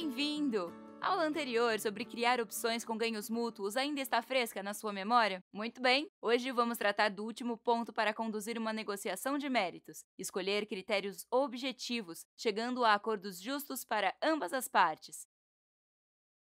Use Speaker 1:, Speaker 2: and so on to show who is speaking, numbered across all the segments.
Speaker 1: Bem-vindo! A aula anterior sobre criar opções com ganhos mútuos ainda está fresca na sua memória? Muito bem! Hoje vamos tratar do último ponto para conduzir uma negociação de méritos: escolher critérios objetivos, chegando a acordos justos para ambas as partes.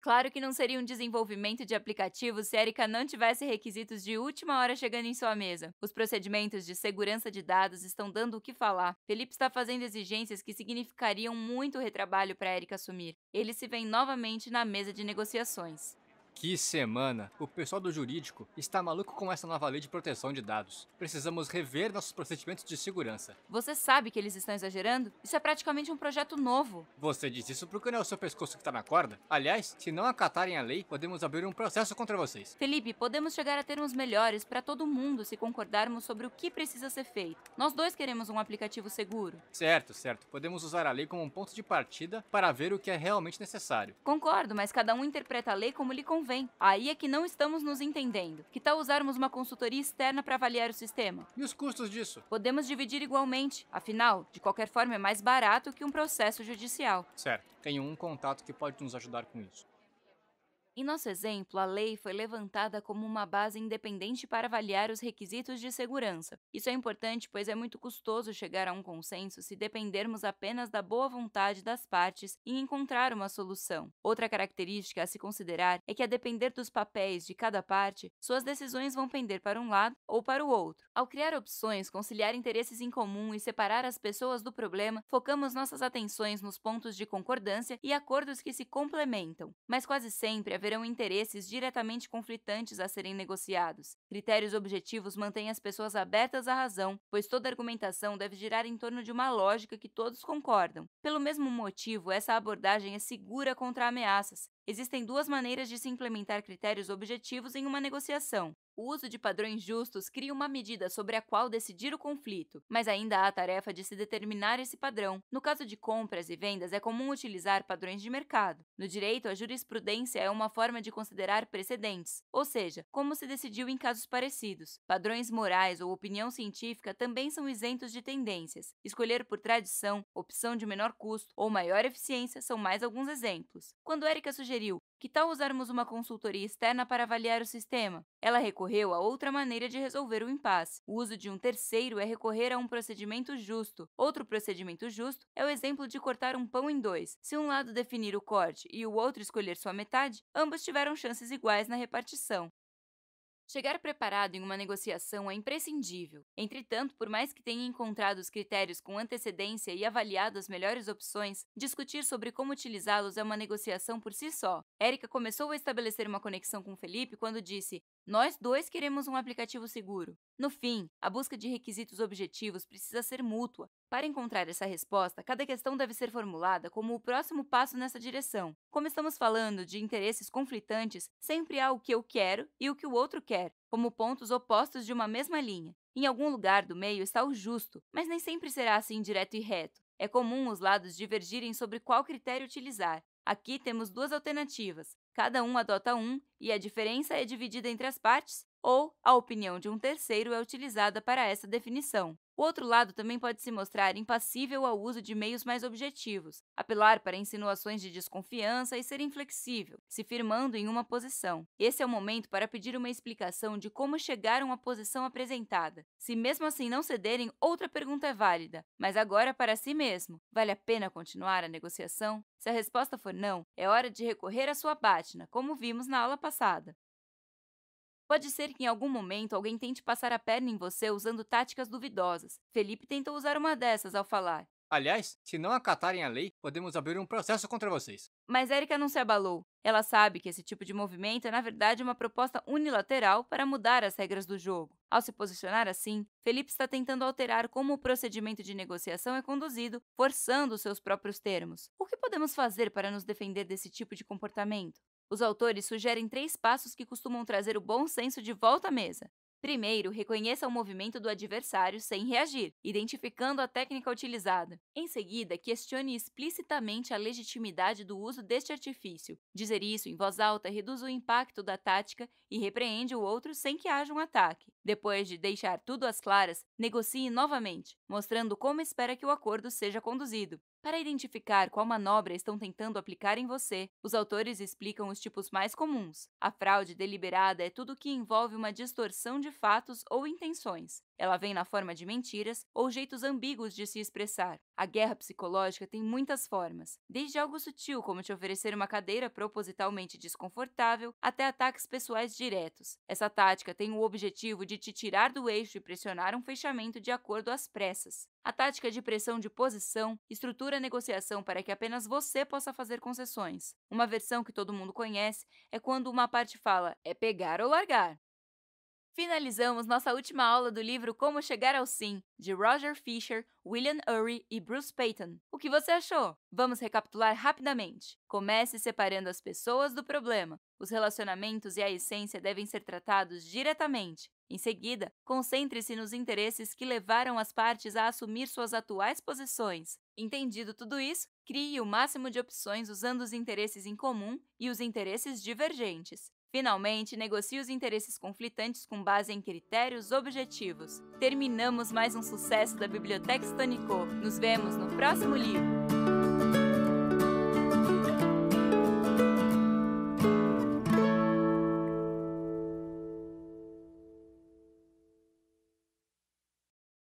Speaker 1: Claro que não seria um desenvolvimento de aplicativo se Erika não tivesse requisitos de última hora chegando em sua mesa. Os procedimentos de segurança de dados estão dando o que falar. Felipe está fazendo exigências que significariam muito retrabalho para Erika assumir. Ele se vê novamente na mesa de negociações.
Speaker 2: Que semana! O pessoal do jurídico está maluco com essa nova lei de proteção de dados. Precisamos rever nossos procedimentos de segurança.
Speaker 1: Você sabe que eles estão exagerando? Isso é praticamente um projeto novo.
Speaker 2: Você diz isso porque não é o seu pescoço que está na corda? Aliás, se não acatarem a lei, podemos abrir um processo contra vocês.
Speaker 1: Felipe, podemos chegar a termos melhores para todo mundo se concordarmos sobre o que precisa ser feito. Nós dois queremos um aplicativo seguro.
Speaker 2: Certo, certo. Podemos usar a lei como um ponto de partida para ver o que é realmente necessário.
Speaker 1: Concordo, mas cada um interpreta a lei como lhe convém. Aí é que não estamos nos entendendo. Que tal usarmos uma consultoria externa para avaliar o sistema? E os custos disso? Podemos dividir igualmente. Afinal, de qualquer forma, é mais barato que um processo judicial.
Speaker 2: Certo. Tenho um contato que pode nos ajudar com isso.
Speaker 1: Em nosso exemplo, a lei foi levantada como uma base independente para avaliar os requisitos de segurança. Isso é importante, pois é muito custoso chegar a um consenso se dependermos apenas da boa vontade das partes em encontrar uma solução. Outra característica a se considerar é que, a depender dos papéis de cada parte, suas decisões vão pender para um lado ou para o outro. Ao criar opções, conciliar interesses em comum e separar as pessoas do problema, focamos nossas atenções nos pontos de concordância e acordos que se complementam. Mas quase sempre, a haverão interesses diretamente conflitantes a serem negociados. Critérios objetivos mantêm as pessoas abertas à razão, pois toda argumentação deve girar em torno de uma lógica que todos concordam. Pelo mesmo motivo, essa abordagem é segura contra ameaças, Existem duas maneiras de se implementar critérios objetivos em uma negociação. O uso de padrões justos cria uma medida sobre a qual decidir o conflito, mas ainda há a tarefa de se determinar esse padrão. No caso de compras e vendas, é comum utilizar padrões de mercado. No direito, a jurisprudência é uma forma de considerar precedentes, ou seja, como se decidiu em casos parecidos. Padrões morais ou opinião científica também são isentos de tendências. Escolher por tradição, opção de menor custo ou maior eficiência são mais alguns exemplos. Quando Erika sugeriu sugeriu: que tal usarmos uma consultoria externa para avaliar o sistema? Ela recorreu a outra maneira de resolver o impasse. O uso de um terceiro é recorrer a um procedimento justo. Outro procedimento justo é o exemplo de cortar um pão em dois. Se um lado definir o corte e o outro escolher sua metade, ambos tiveram chances iguais na repartição. Chegar preparado em uma negociação é imprescindível. Entretanto, por mais que tenha encontrado os critérios com antecedência e avaliado as melhores opções, discutir sobre como utilizá-los é uma negociação por si só. Érica começou a estabelecer uma conexão com Felipe quando disse: Nós dois queremos um aplicativo seguro. No fim, a busca de requisitos objetivos precisa ser mútua. Para encontrar essa resposta, cada questão deve ser formulada como o próximo passo nessa direção. Como estamos falando de interesses conflitantes, sempre há o que eu quero e o que o outro quer como pontos opostos de uma mesma linha. Em algum lugar do meio está o justo, mas nem sempre será assim direto e reto. É comum os lados divergirem sobre qual critério utilizar. Aqui temos duas alternativas. Cada um adota um e a diferença é dividida entre as partes, ou a opinião de um terceiro é utilizada para essa definição. O outro lado também pode se mostrar impassível ao uso de meios mais objetivos, apelar para insinuações de desconfiança e ser inflexível, se firmando em uma posição. Esse é o momento para pedir uma explicação de como chegaram à posição apresentada. Se mesmo assim não cederem, outra pergunta é válida, mas agora para si mesmo: vale a pena continuar a negociação? Se a resposta for não, é hora de recorrer à sua pátina, como vimos na aula passada. Pode ser que em algum momento alguém tente passar a perna em você usando táticas duvidosas. Felipe tentou usar uma dessas ao falar.
Speaker 2: Aliás, se não acatarem a lei, podemos abrir um processo contra vocês.
Speaker 1: Mas Erika não se abalou. Ela sabe que esse tipo de movimento é, na verdade, uma proposta unilateral para mudar as regras do jogo. Ao se posicionar assim, Felipe está tentando alterar como o procedimento de negociação é conduzido, forçando os seus próprios termos. O que podemos fazer para nos defender desse tipo de comportamento? Os autores sugerem três passos que costumam trazer o bom senso de volta à mesa: Primeiro, reconheça o movimento do adversário sem reagir, identificando a técnica utilizada. Em seguida, questione explicitamente a legitimidade do uso deste artifício. Dizer isso em voz alta reduz o impacto da tática e repreende o outro sem que haja um ataque. Depois de deixar tudo às claras, negocie novamente, mostrando como espera que o acordo seja conduzido. Para identificar qual manobra estão tentando aplicar em você, os autores explicam os tipos mais comuns. A fraude deliberada é tudo que envolve uma distorção de de fatos ou intenções. Ela vem na forma de mentiras ou jeitos ambíguos de se expressar. A guerra psicológica tem muitas formas, desde algo sutil, como te oferecer uma cadeira propositalmente desconfortável, até ataques pessoais diretos. Essa tática tem o objetivo de te tirar do eixo e pressionar um fechamento de acordo às pressas. A tática de pressão de posição estrutura a negociação para que apenas você possa fazer concessões. Uma versão que todo mundo conhece é quando uma parte fala é pegar ou largar, finalizamos nossa última aula do livro Como Chegar ao Sim, de Roger Fisher, William Ury e Bruce Payton. O que você achou? Vamos recapitular rapidamente. Comece separando as pessoas do problema. Os relacionamentos e a essência devem ser tratados diretamente. Em seguida, concentre-se nos interesses que levaram as partes a assumir suas atuais posições. Entendido tudo isso, crie o máximo de opções usando os interesses em comum e os interesses divergentes. Finalmente, negocie os interesses conflitantes com base em critérios objetivos. Terminamos mais um sucesso da Biblioteca Stonico. Nos vemos no próximo livro!